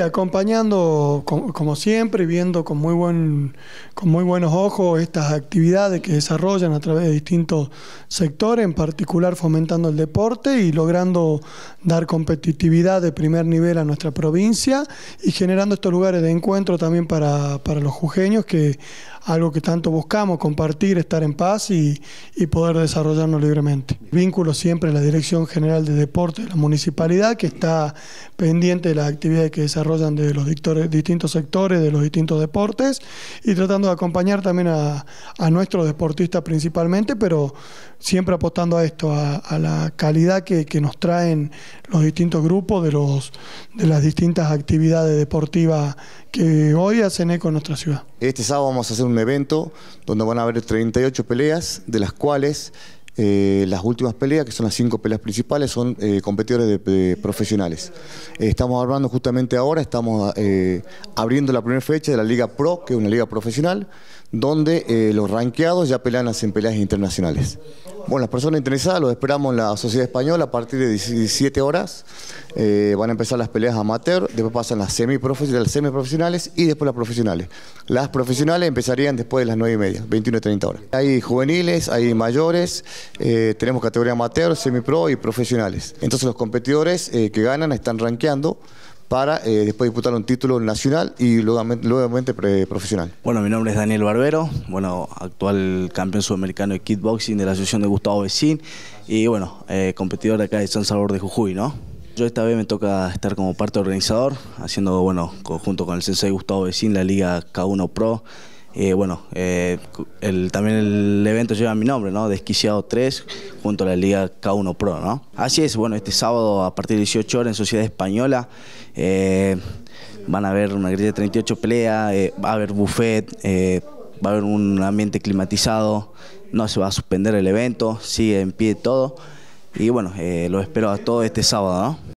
acompañando como, siempre, viendo con muy buen, con muy buenos ojos estas actividades que desarrollan a través de distintos sectores, en particular fomentando el deporte y logrando dar competitividad de primer nivel a nuestra provincia y generando estos lugares de encuentro también para, los jujeños, que algo que tanto buscamos, compartir, estar en paz y, poder desarrollarnos libremente. Vínculo siempre a la Dirección General de Deporte de la Municipalidad, que está pendiente de las actividades que desarrollan desarrollan de los distintos sectores, de los distintos deportes, y tratando de acompañar también a, nuestros deportistas principalmente, pero siempre apostando a esto, a, la calidad que, que, nos traen los distintos grupos de, los, de las distintas actividades deportivas que hoy hacen eco en nuestra ciudad. Este sábado vamos a hacer un evento donde van a haber 38 peleas, de las cuales eh, las últimas peleas, que son las cinco peleas principales, son eh, competidores de, profesionales. Eh, estamos hablando justamente ahora, estamos abriendo la primera fecha de la Liga Pro, que es una liga profesional, donde los ranqueados ya pelean en peleas internacionales. Bueno, las personas interesadas los esperamos en la Sociedad Española a partir de 17 horas. Eh, van a empezar las peleas amateur, después pasan las semiprofesionales, y después las profesionales. Las profesionales empezarían después de las 9 y media, 21 y 30 horas. Hay juveniles, hay mayores, eh, tenemos categoría amateur, semipro y profesionales. Entonces los competidores eh, que ganan están rankeando para eh, después disputar un título nacional y luego, eh, profesional. Bueno, mi nombre es Daniel Barbero, bueno, actual campeón sudamericano de kickboxing de la Asociación de Gustavo Vecín y bueno, eh, competidor acá de San Salvador de Jujuy, ¿no? Yo esta vez me toca estar como parte organizador, haciendo, bueno, conjunto con el sensei Gustavo Vecín, la Liga K1 Pro y eh, bueno, eh, el, también el evento lleva mi nombre, ¿no? Desquiciado 3, junto a la Liga K1 Pro, ¿no? Así es, bueno, este sábado a partir de 18 horas en Sociedad Española. Eh, van a haber una grilla de 38 peleas, va a haber buffet, va a haber un ambiente climatizado, no se va a suspender el evento, sigue en pie todo. Y bueno, los espero a todos este sábado, ¿no?